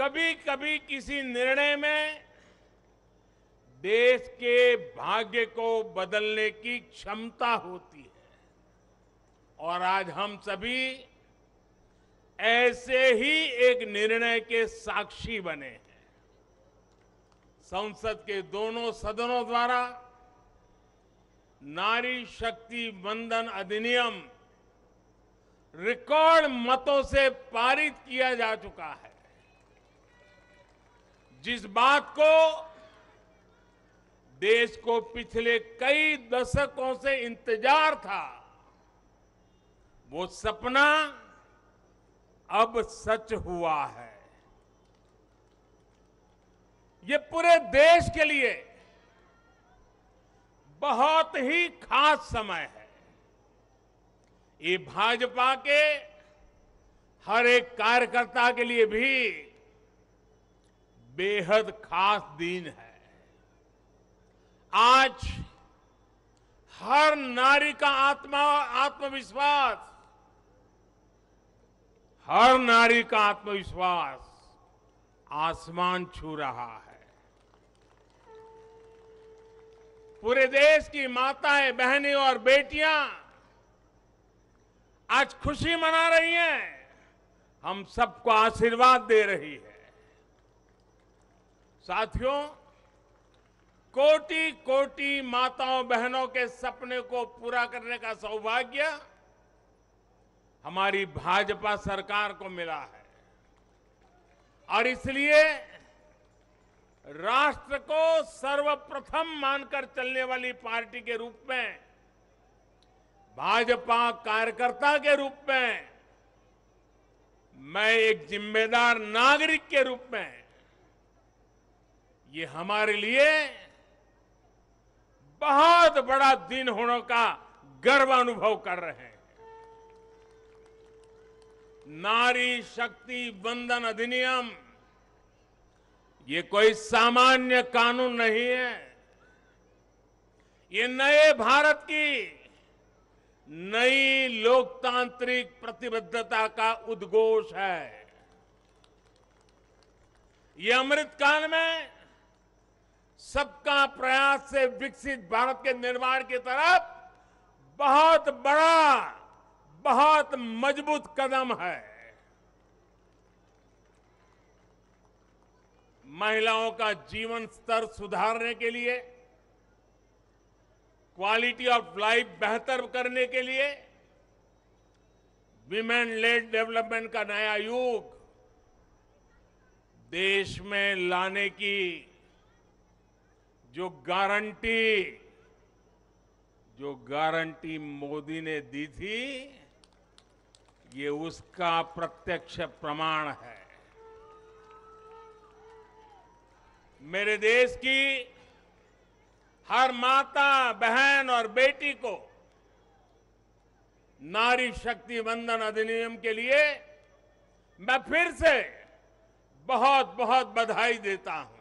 कभी कभी किसी निर्णय में देश के भाग्य को बदलने की क्षमता होती है और आज हम सभी ऐसे ही एक निर्णय के साक्षी बने हैं संसद के दोनों सदनों द्वारा नारी शक्ति बंधन अधिनियम रिकॉर्ड मतों से पारित किया जा चुका है जिस बात को देश को पिछले कई दशकों से इंतजार था वो सपना अब सच हुआ है ये पूरे देश के लिए बहुत ही खास समय है ये भाजपा के हर एक कार्यकर्ता के लिए भी बेहद खास दिन है आज हर नारी का आत्मा आत्मविश्वास हर नारी का आत्मविश्वास आसमान छू रहा है पूरे देश की माताएं बहनें और बेटियां आज खुशी मना रही हैं हम सबको आशीर्वाद दे रही है साथियों कोटि कोटि माताओं बहनों के सपने को पूरा करने का सौभाग्य हमारी भाजपा सरकार को मिला है और इसलिए राष्ट्र को सर्वप्रथम मानकर चलने वाली पार्टी के रूप में भाजपा कार्यकर्ता के रूप में मैं एक जिम्मेदार नागरिक के रूप में ये हमारे लिए बहुत बड़ा दिन होने का गर्व अनुभव कर रहे हैं नारी शक्ति बंधन अधिनियम ये कोई सामान्य कानून नहीं है ये नए भारत की नई लोकतांत्रिक प्रतिबद्धता का उद्घोष है ये अमृतकाल में सबका प्रयास से विकसित भारत के निर्माण की तरफ बहुत बड़ा बहुत मजबूत कदम है महिलाओं का जीवन स्तर सुधारने के लिए क्वालिटी ऑफ लाइफ बेहतर करने के लिए विमेन लेड डेवलपमेंट का नया युग देश में लाने की जो गारंटी जो गारंटी मोदी ने दी थी ये उसका प्रत्यक्ष प्रमाण है मेरे देश की हर माता बहन और बेटी को नारी शक्ति वंदन अधिनियम के लिए मैं फिर से बहुत बहुत बधाई देता हूं